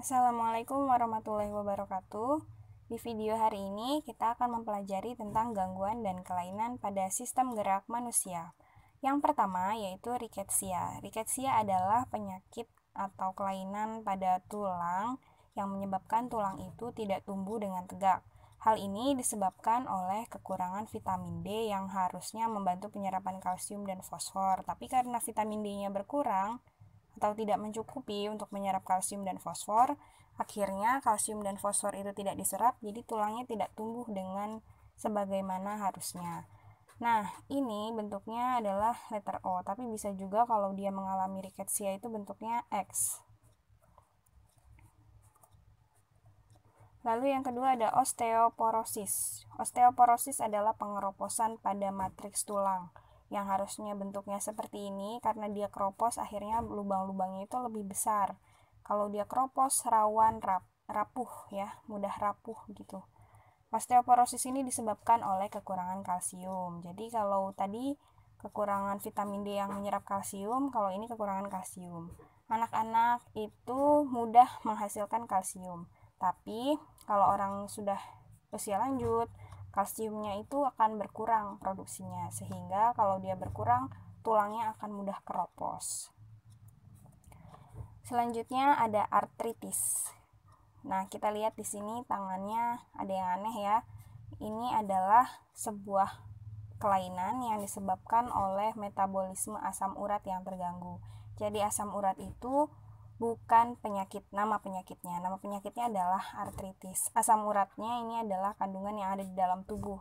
Assalamualaikum warahmatullahi wabarakatuh. Di video hari ini kita akan mempelajari tentang gangguan dan kelainan pada sistem gerak manusia. Yang pertama yaitu riketsia. Riketsia adalah penyakit atau kelainan pada tulang yang menyebabkan tulang itu tidak tumbuh dengan tegak. Hal ini disebabkan oleh kekurangan vitamin D yang harusnya membantu penyerapan kalsium dan fosfor, tapi karena vitamin D-nya berkurang, atau tidak mencukupi untuk menyerap kalsium dan fosfor, akhirnya kalsium dan fosfor itu tidak diserap, jadi tulangnya tidak tumbuh dengan sebagaimana harusnya. Nah, ini bentuknya adalah letter O, tapi bisa juga kalau dia mengalami riketsia itu bentuknya X. Lalu yang kedua ada osteoporosis. Osteoporosis adalah pengeroposan pada matriks tulang yang harusnya bentuknya seperti ini karena dia keropos akhirnya lubang-lubangnya itu lebih besar kalau dia keropos rawan rap, rapuh ya mudah rapuh gitu osteoporosis ini disebabkan oleh kekurangan kalsium jadi kalau tadi kekurangan vitamin D yang menyerap kalsium kalau ini kekurangan kalsium anak-anak itu mudah menghasilkan kalsium tapi kalau orang sudah usia lanjut kalsiumnya itu akan berkurang produksinya sehingga kalau dia berkurang tulangnya akan mudah keropos. Selanjutnya ada artritis. Nah, kita lihat di sini tangannya ada yang aneh ya. Ini adalah sebuah kelainan yang disebabkan oleh metabolisme asam urat yang terganggu. Jadi asam urat itu bukan penyakit nama penyakitnya nama penyakitnya adalah artritis asam uratnya ini adalah kandungan yang ada di dalam tubuh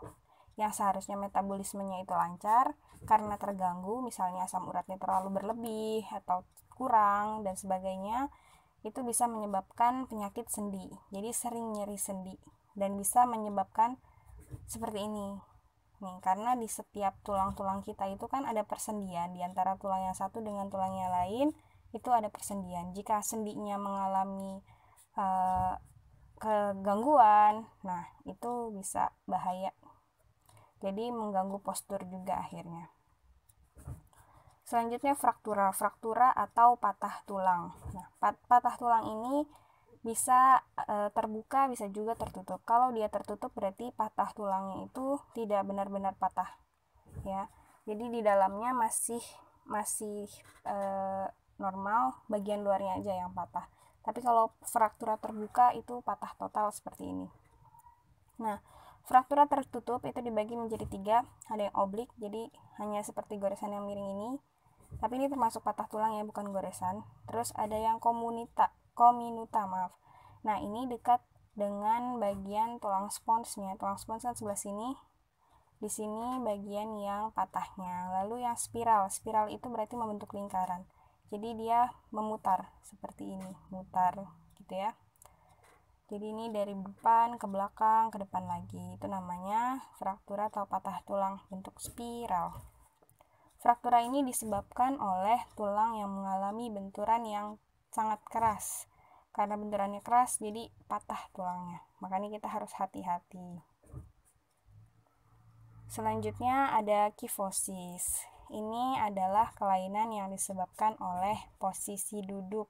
yang seharusnya metabolismenya itu lancar karena terganggu misalnya asam uratnya terlalu berlebih atau kurang dan sebagainya itu bisa menyebabkan penyakit sendi jadi sering nyeri sendi dan bisa menyebabkan seperti ini nih karena di setiap tulang-tulang kita itu kan ada persendian di antara tulang yang satu dengan tulang yang lain itu ada persendian. Jika sendinya mengalami uh, kegangguan, nah itu bisa bahaya. Jadi mengganggu postur juga akhirnya. Selanjutnya fraktura, fraktura atau patah tulang. Nah, pat patah tulang ini bisa e, terbuka, bisa juga tertutup. Kalau dia tertutup berarti patah tulangnya itu tidak benar-benar patah. Ya. Jadi di dalamnya masih masih e, normal bagian luarnya aja yang patah tapi kalau fraktura terbuka itu patah total seperti ini nah fraktura tertutup itu dibagi menjadi tiga ada yang oblik jadi hanya seperti goresan yang miring ini tapi ini termasuk patah tulang ya bukan goresan terus ada yang komunita kominuta maaf nah ini dekat dengan bagian tulang sponsnya tulang spons kan sebelah sini di sini bagian yang patahnya lalu yang spiral spiral itu berarti membentuk lingkaran jadi dia memutar seperti ini mutar gitu ya jadi ini dari depan ke belakang ke depan lagi itu namanya fraktura atau patah tulang bentuk spiral fraktura ini disebabkan oleh tulang yang mengalami benturan yang sangat keras karena benturannya keras jadi patah tulangnya makanya kita harus hati-hati selanjutnya ada kifosis ini adalah kelainan yang disebabkan oleh posisi duduk.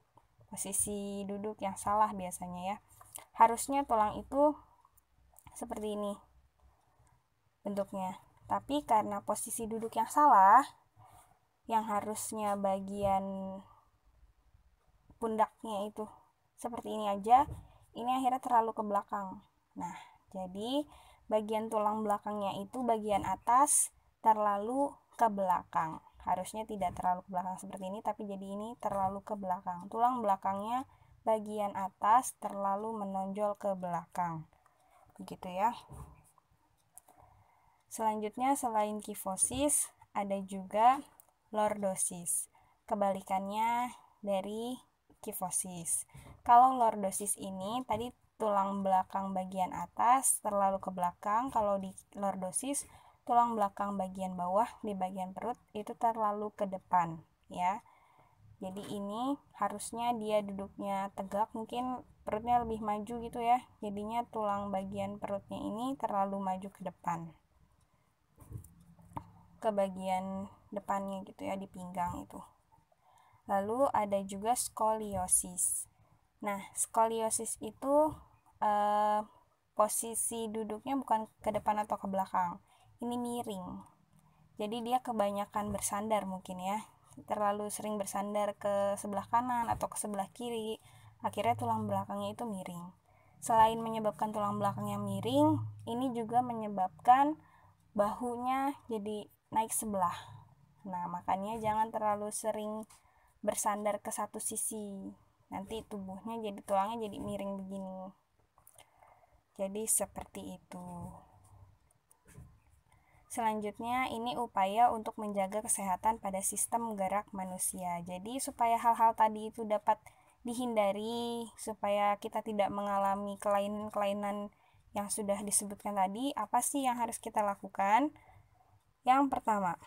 Posisi duduk yang salah biasanya ya. Harusnya tulang itu seperti ini bentuknya. Tapi karena posisi duduk yang salah, yang harusnya bagian pundaknya itu seperti ini aja, ini akhirnya terlalu ke belakang. Nah, jadi bagian tulang belakangnya itu bagian atas terlalu ke belakang harusnya tidak terlalu ke belakang seperti ini tapi jadi ini terlalu ke belakang tulang belakangnya bagian atas terlalu menonjol ke belakang begitu ya selanjutnya selain kifosis ada juga lordosis kebalikannya dari kifosis kalau lordosis ini tadi tulang belakang bagian atas terlalu ke belakang kalau di lordosis tulang belakang bagian bawah di bagian perut itu terlalu ke depan ya jadi ini harusnya dia duduknya tegak mungkin perutnya lebih maju gitu ya jadinya tulang bagian perutnya ini terlalu maju ke depan ke bagian depannya gitu ya di pinggang itu lalu ada juga skoliosis nah skoliosis itu eh, posisi duduknya bukan ke depan atau ke belakang ini miring jadi dia kebanyakan bersandar mungkin ya terlalu sering bersandar ke sebelah kanan atau ke sebelah kiri akhirnya tulang belakangnya itu miring selain menyebabkan tulang belakangnya miring ini juga menyebabkan bahunya jadi naik sebelah nah makanya jangan terlalu sering bersandar ke satu sisi nanti tubuhnya jadi tulangnya jadi miring begini jadi seperti itu Selanjutnya, ini upaya untuk menjaga kesehatan pada sistem gerak manusia. Jadi, supaya hal-hal tadi itu dapat dihindari, supaya kita tidak mengalami kelainan-kelainan yang sudah disebutkan tadi, apa sih yang harus kita lakukan? Yang pertama,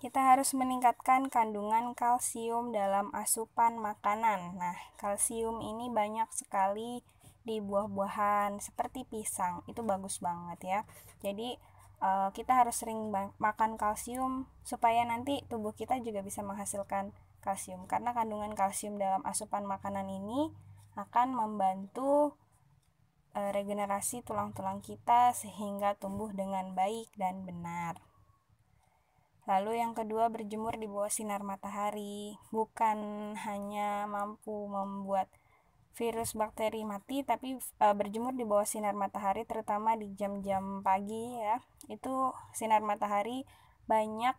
kita harus meningkatkan kandungan kalsium dalam asupan makanan. Nah, kalsium ini banyak sekali di buah-buahan seperti pisang. Itu bagus banget ya. Jadi, uh, kita harus sering makan kalsium supaya nanti tubuh kita juga bisa menghasilkan kalsium karena kandungan kalsium dalam asupan makanan ini akan membantu uh, regenerasi tulang-tulang kita sehingga tumbuh dengan baik dan benar. Lalu yang kedua berjemur di bawah sinar matahari bukan hanya mampu membuat virus bakteri mati tapi e, berjemur di bawah sinar matahari terutama di jam-jam pagi ya itu sinar matahari banyak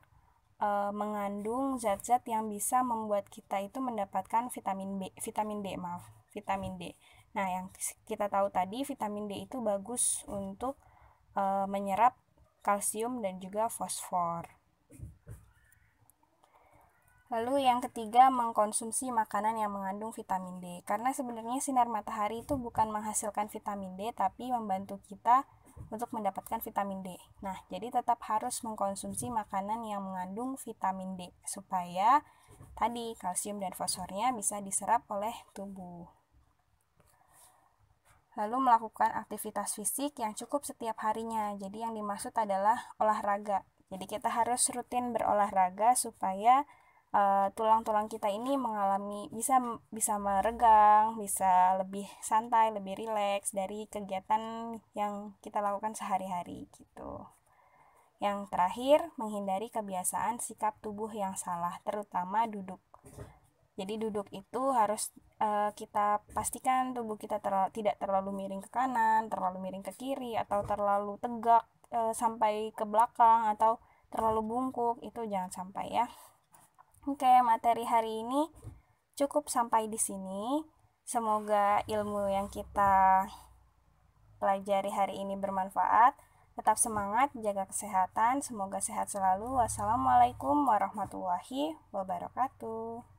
e, mengandung zat-zat yang bisa membuat kita itu mendapatkan vitamin B vitamin D maaf vitamin D nah yang kita tahu tadi vitamin D itu bagus untuk e, menyerap kalsium dan juga fosfor Lalu yang ketiga, mengkonsumsi makanan yang mengandung vitamin D. Karena sebenarnya sinar matahari itu bukan menghasilkan vitamin D, tapi membantu kita untuk mendapatkan vitamin D. Nah, jadi tetap harus mengkonsumsi makanan yang mengandung vitamin D supaya tadi kalsium dan fosfornya bisa diserap oleh tubuh. Lalu melakukan aktivitas fisik yang cukup setiap harinya. Jadi yang dimaksud adalah olahraga. Jadi kita harus rutin berolahraga supaya Eh, tulang-tulang uh, kita ini mengalami bisa bisa meregang, bisa lebih santai, lebih rileks dari kegiatan yang kita lakukan sehari-hari gitu. Yang terakhir, menghindari kebiasaan sikap tubuh yang salah, terutama duduk. Jadi duduk itu harus uh, kita pastikan tubuh kita terl tidak terlalu miring ke kanan, terlalu miring ke kiri, atau terlalu tegak uh, sampai ke belakang, atau terlalu bungkuk, itu jangan sampai ya. Oke, materi hari ini cukup sampai di sini. Semoga ilmu yang kita pelajari hari ini bermanfaat. Tetap semangat, jaga kesehatan. Semoga sehat selalu. Wassalamualaikum warahmatullahi wabarakatuh.